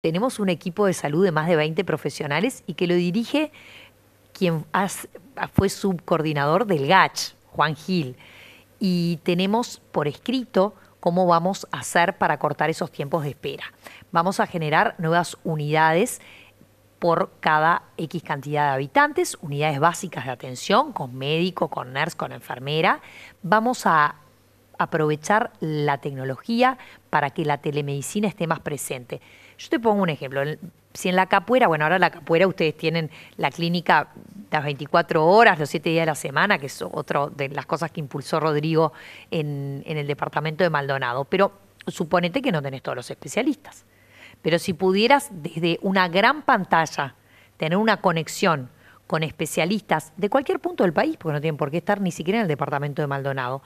tenemos un equipo de salud de más de 20 profesionales y que lo dirige quien fue subcoordinador del GACH, Juan Gil. Y tenemos por escrito cómo vamos a hacer para cortar esos tiempos de espera. Vamos a generar nuevas unidades por cada X cantidad de habitantes, unidades básicas de atención con médico, con nurse, con enfermera. Vamos a aprovechar la tecnología para que la telemedicina esté más presente. Yo te pongo un ejemplo. Si en la capuera, bueno, ahora en la capuera ustedes tienen la clínica las 24 horas, los 7 días de la semana, que es otra de las cosas que impulsó Rodrigo en, el departamento de Maldonado. Pero suponete que no tenés todos los especialistas. Pero si pudieras desde una gran pantalla tener una conexión con especialistas de cualquier punto del país, porque no tienen por qué estar ni siquiera en el departamento de Maldonado,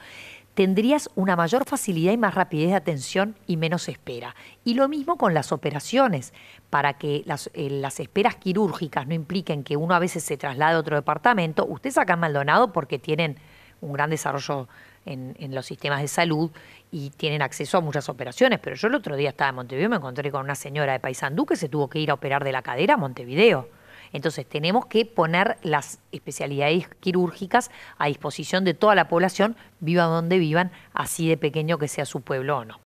tendrías una mayor facilidad y más rapidez de atención y menos espera. Y lo mismo con las operaciones, para que las, eh, las esperas quirúrgicas no impliquen que uno a veces se traslade a otro departamento. Usted acá Maldonado, porque tienen un gran desarrollo en, en, los sistemas de salud y tienen acceso a muchas operaciones. Pero yo el otro día estaba en Montevideo me encontré con una señora de Paysandú que se tuvo que ir a operar de la cadera a Montevideo. Entonces tenemos que poner las especialidades quirúrgicas a disposición de toda la población, viva donde vivan, así de pequeño que sea su pueblo o no.